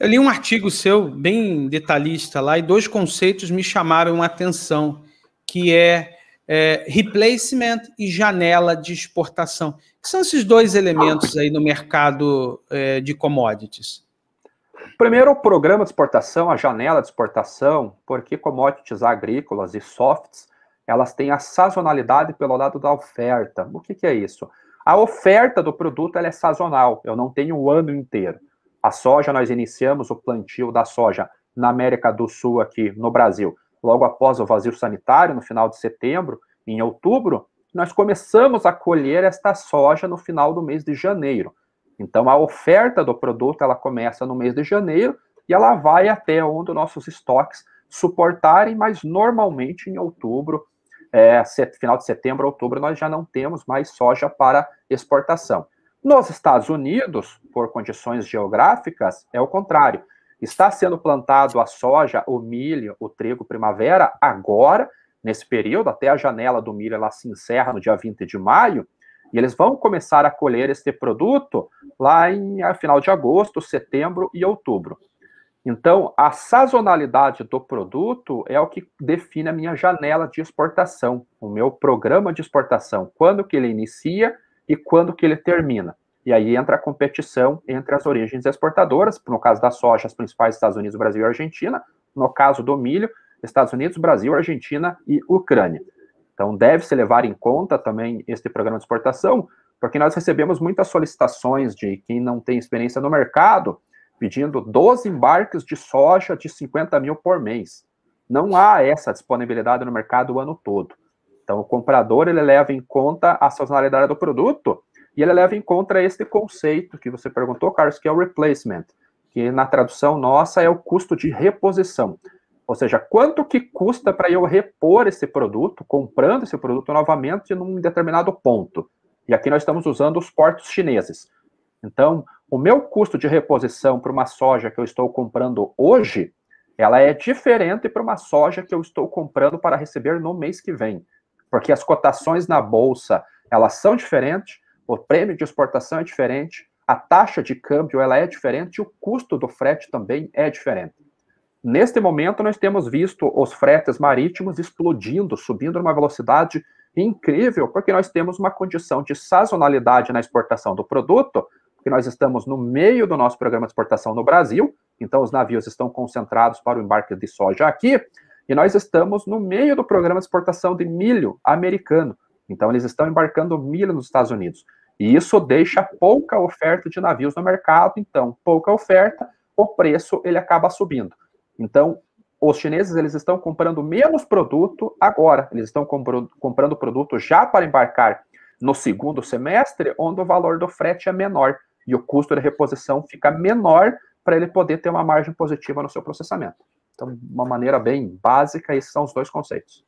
Eu li um artigo seu bem detalhista lá e dois conceitos me chamaram a atenção, que é, é replacement e janela de exportação. Que são esses dois elementos aí no mercado é, de commodities? Primeiro, o programa de exportação, a janela de exportação, porque commodities agrícolas e softs, elas têm a sazonalidade pelo lado da oferta. O que, que é isso? A oferta do produto é sazonal, eu não tenho o ano inteiro. A soja, nós iniciamos o plantio da soja na América do Sul, aqui no Brasil, logo após o vazio sanitário, no final de setembro, em outubro, nós começamos a colher esta soja no final do mês de janeiro. Então, a oferta do produto ela começa no mês de janeiro e ela vai até onde nossos estoques suportarem, mas normalmente em outubro, é, set, final de setembro, outubro, nós já não temos mais soja para exportação. Nos Estados Unidos, por condições geográficas, é o contrário. Está sendo plantado a soja, o milho, o trigo primavera agora, nesse período, até a janela do milho ela se encerra no dia 20 de maio, e eles vão começar a colher este produto lá em final de agosto, setembro e outubro. Então, a sazonalidade do produto é o que define a minha janela de exportação, o meu programa de exportação, quando que ele inicia e quando que ele termina. E aí entra a competição entre as origens exportadoras, no caso da soja, as principais Estados Unidos, Brasil e Argentina, no caso do milho, Estados Unidos, Brasil, Argentina e Ucrânia. Então deve-se levar em conta também este programa de exportação, porque nós recebemos muitas solicitações de quem não tem experiência no mercado, pedindo 12 embarques de soja de 50 mil por mês. Não há essa disponibilidade no mercado o ano todo. Então, o comprador ele leva em conta a sazonalidade do produto e ele leva em conta esse conceito que você perguntou, Carlos, que é o replacement, que na tradução nossa é o custo de reposição. Ou seja, quanto que custa para eu repor esse produto, comprando esse produto novamente num determinado ponto. E aqui nós estamos usando os portos chineses. Então, o meu custo de reposição para uma soja que eu estou comprando hoje, ela é diferente para uma soja que eu estou comprando para receber no mês que vem porque as cotações na bolsa elas são diferentes, o prêmio de exportação é diferente, a taxa de câmbio ela é diferente e o custo do frete também é diferente. Neste momento, nós temos visto os fretes marítimos explodindo, subindo numa velocidade incrível, porque nós temos uma condição de sazonalidade na exportação do produto, porque nós estamos no meio do nosso programa de exportação no Brasil, então os navios estão concentrados para o embarque de soja aqui, e nós estamos no meio do programa de exportação de milho americano. Então, eles estão embarcando milho nos Estados Unidos. E isso deixa pouca oferta de navios no mercado. Então, pouca oferta, o preço ele acaba subindo. Então, os chineses eles estão comprando menos produto agora. Eles estão comprando produto já para embarcar no segundo semestre, onde o valor do frete é menor e o custo de reposição fica menor para ele poder ter uma margem positiva no seu processamento. Então, de uma maneira bem básica, esses são os dois conceitos.